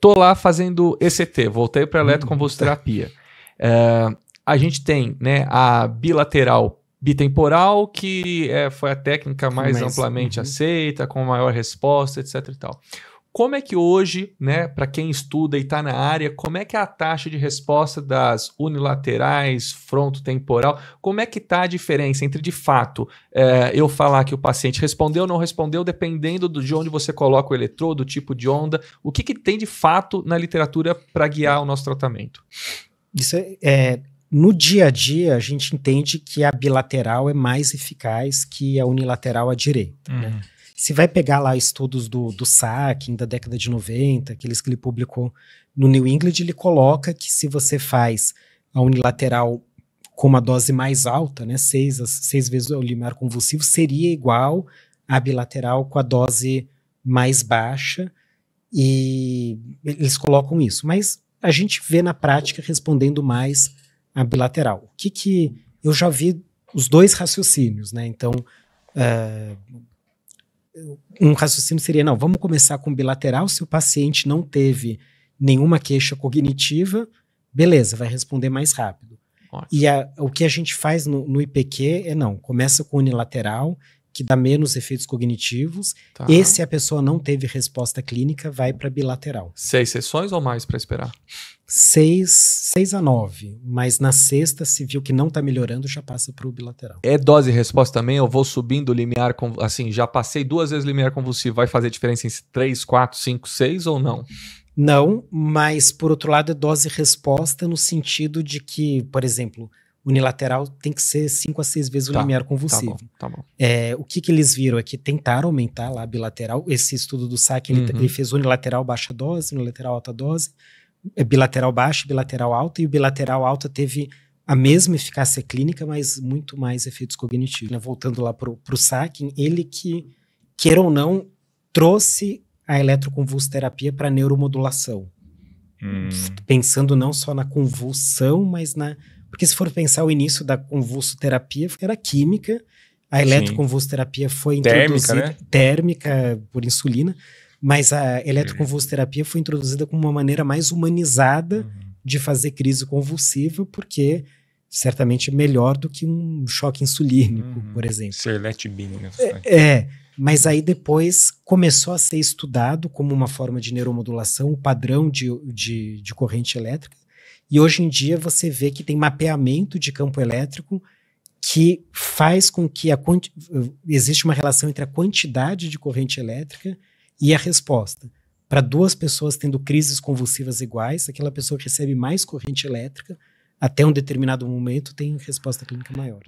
tô lá fazendo ECT, voltei para hum. eletroconvulsoterapia. É, a gente tem né, a bilateral bitemporal, que é, foi a técnica mais, amplamente uhum. aceita, com maior resposta, etc e tal. Como é que hoje, né, para quem estuda e está na área, como é que é a taxa de resposta das unilaterais, frontotemporal, como é que está a diferença entre, de fato, é, eu falar que o paciente respondeu ou não respondeu, dependendo do, de onde você coloca o eletrodo, o tipo de onda, o que, que tem de fato na literatura para guiar o nosso tratamento? Isso é, é, no dia a dia, a gente entende que a bilateral é mais eficaz que a unilateral à direita, né? Uhum. Se vai pegar lá estudos do, do Sacking da década de 90, aqueles que ele publicou no New England, ele coloca que se você faz a unilateral com uma dose mais alta, né, seis, seis vezes o limiar convulsivo, seria igual à bilateral com a dose mais baixa, e eles colocam isso. Mas a gente vê na prática respondendo mais a bilateral. O que que eu já vi os dois raciocínios, né? Então, uh, um raciocínio seria: não, vamos começar com bilateral. Se o paciente não teve nenhuma queixa cognitiva, beleza, vai responder mais rápido. Ótimo. E a, o que a gente faz no, no IPQ é não, começa com unilateral, que dá menos efeitos cognitivos. Tá. E se a pessoa não teve resposta clínica, vai para bilateral. Seis sessões ou mais para esperar? Seis, seis a nove. Mas na sexta, se viu que não está melhorando, já passa para o bilateral. É dose resposta também? Eu vou subindo o limiar, assim, já passei duas vezes o limiar convulsivo, vai fazer diferença em três, quatro, cinco, seis ou não? Não, mas por outro lado é dose resposta no sentido de que, por exemplo, unilateral tem que ser cinco a seis vezes o tá limiar convulsivo. Tá bom, tá bom. É, o que, que eles viram é que tentaram aumentar lá a bilateral. Esse estudo do saque ele, uhum. ele fez unilateral baixa dose, unilateral alta dose, é, bilateral baixa, bilateral alta, e o bilateral alta teve a mesma eficácia clínica, mas muito mais efeitos cognitivos. Né? Voltando lá para o saque, ele que, queira ou não, trouxe a eletroconvulsoterapia para neuromodulação. Hum. Pensando não só na convulsão, mas na porque se for pensar o início da convulsoterapia, era química, a eletroconvulsoterapia foi térmica, né? introduzida... Né? Térmica, por insulina. Mas a eletroconvulsoterapia foi introduzida como uma maneira mais humanizada uhum. de fazer crise convulsiva, porque certamente é melhor do que um choque insulínico, uhum. por exemplo. Ser Né? É, é, mas aí depois começou a ser estudado como uma forma de neuromodulação, o padrão de, de, de corrente elétrica, e hoje em dia você vê que tem mapeamento de campo elétrico que faz com que a eh, existe uma relação entre a quantidade de corrente elétrica e a resposta. Para duas pessoas tendo crises convulsivas iguais, aquela pessoa que recebe mais corrente elétrica até um determinado momento tem resposta clínica maior.